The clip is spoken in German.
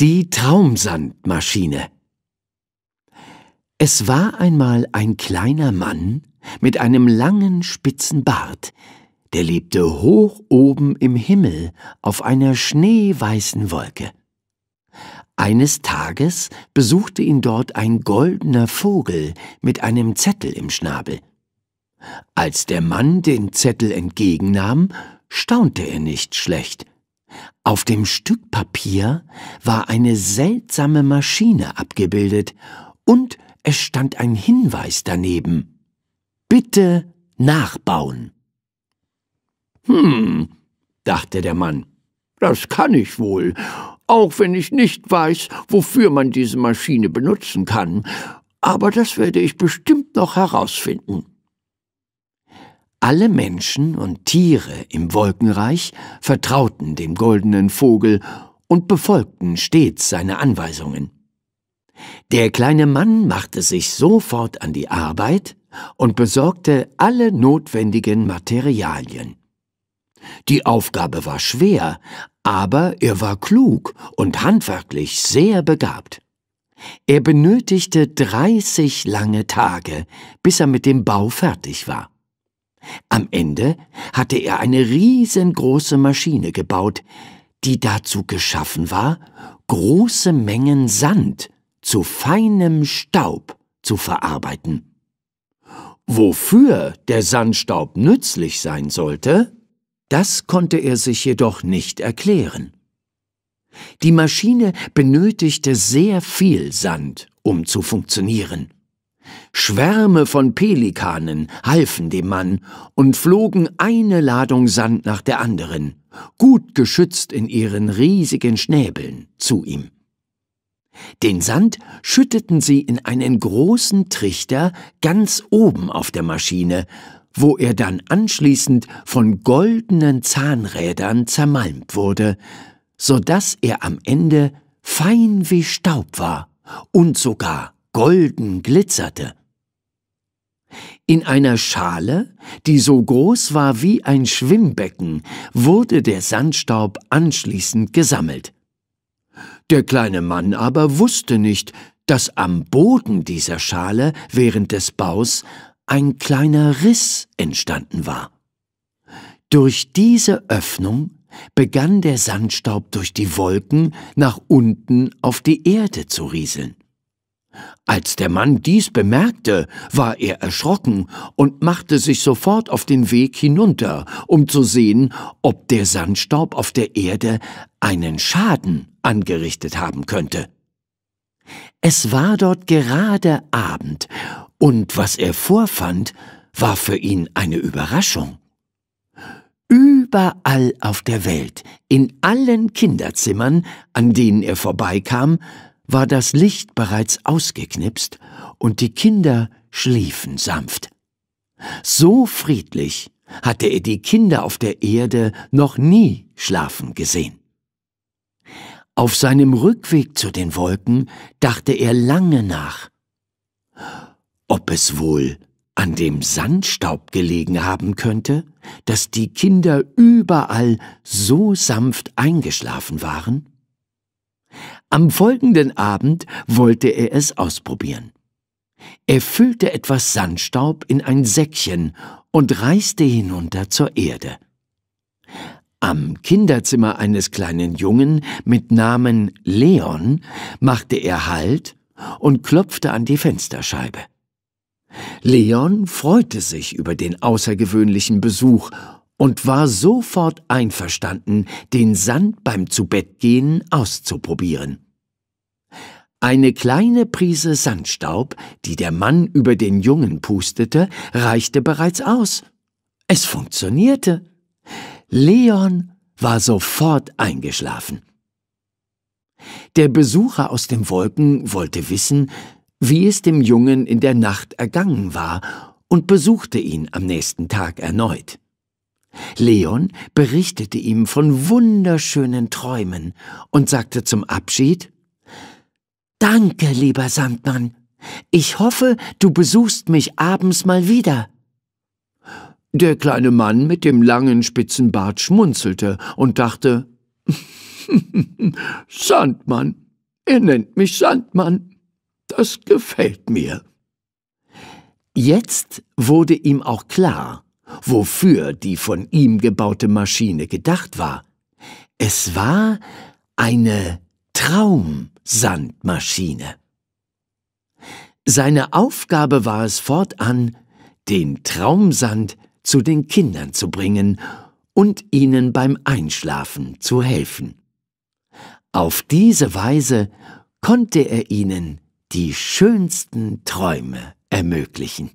Die Traumsandmaschine Es war einmal ein kleiner Mann mit einem langen spitzen Bart, der lebte hoch oben im Himmel auf einer schneeweißen Wolke. Eines Tages besuchte ihn dort ein goldener Vogel mit einem Zettel im Schnabel. Als der Mann den Zettel entgegennahm, staunte er nicht schlecht – auf dem Stück Papier war eine seltsame Maschine abgebildet und es stand ein Hinweis daneben. Bitte nachbauen. Hm, dachte der Mann, das kann ich wohl, auch wenn ich nicht weiß, wofür man diese Maschine benutzen kann. Aber das werde ich bestimmt noch herausfinden. Alle Menschen und Tiere im Wolkenreich vertrauten dem goldenen Vogel und befolgten stets seine Anweisungen. Der kleine Mann machte sich sofort an die Arbeit und besorgte alle notwendigen Materialien. Die Aufgabe war schwer, aber er war klug und handwerklich sehr begabt. Er benötigte 30 lange Tage, bis er mit dem Bau fertig war. Am Ende hatte er eine riesengroße Maschine gebaut, die dazu geschaffen war, große Mengen Sand zu feinem Staub zu verarbeiten. Wofür der Sandstaub nützlich sein sollte, das konnte er sich jedoch nicht erklären. Die Maschine benötigte sehr viel Sand, um zu funktionieren. Schwärme von Pelikanen halfen dem Mann und flogen eine Ladung Sand nach der anderen, gut geschützt in ihren riesigen Schnäbeln, zu ihm. Den Sand schütteten sie in einen großen Trichter ganz oben auf der Maschine, wo er dann anschließend von goldenen Zahnrädern zermalmt wurde, so daß er am Ende fein wie Staub war und sogar golden glitzerte. In einer Schale, die so groß war wie ein Schwimmbecken, wurde der Sandstaub anschließend gesammelt. Der kleine Mann aber wusste nicht, dass am Boden dieser Schale während des Baus ein kleiner Riss entstanden war. Durch diese Öffnung begann der Sandstaub durch die Wolken nach unten auf die Erde zu rieseln. Als der Mann dies bemerkte, war er erschrocken und machte sich sofort auf den Weg hinunter, um zu sehen, ob der Sandstaub auf der Erde einen Schaden angerichtet haben könnte. Es war dort gerade Abend, und was er vorfand, war für ihn eine Überraschung. Überall auf der Welt, in allen Kinderzimmern, an denen er vorbeikam, war das Licht bereits ausgeknipst und die Kinder schliefen sanft. So friedlich hatte er die Kinder auf der Erde noch nie schlafen gesehen. Auf seinem Rückweg zu den Wolken dachte er lange nach, ob es wohl an dem Sandstaub gelegen haben könnte, dass die Kinder überall so sanft eingeschlafen waren? Am folgenden Abend wollte er es ausprobieren. Er füllte etwas Sandstaub in ein Säckchen und reiste hinunter zur Erde. Am Kinderzimmer eines kleinen Jungen mit Namen Leon machte er Halt und klopfte an die Fensterscheibe. Leon freute sich über den außergewöhnlichen Besuch und war sofort einverstanden, den Sand beim Zubettgehen auszuprobieren. Eine kleine Prise Sandstaub, die der Mann über den Jungen pustete, reichte bereits aus. Es funktionierte. Leon war sofort eingeschlafen. Der Besucher aus den Wolken wollte wissen, wie es dem Jungen in der Nacht ergangen war, und besuchte ihn am nächsten Tag erneut. Leon berichtete ihm von wunderschönen Träumen und sagte zum Abschied Danke, lieber Sandmann. Ich hoffe, du besuchst mich abends mal wieder. Der kleine Mann mit dem langen spitzen Bart schmunzelte und dachte Sandmann, er nennt mich Sandmann. Das gefällt mir. Jetzt wurde ihm auch klar, wofür die von ihm gebaute Maschine gedacht war. Es war eine Traumsandmaschine. Seine Aufgabe war es fortan, den Traumsand zu den Kindern zu bringen und ihnen beim Einschlafen zu helfen. Auf diese Weise konnte er ihnen die schönsten Träume ermöglichen.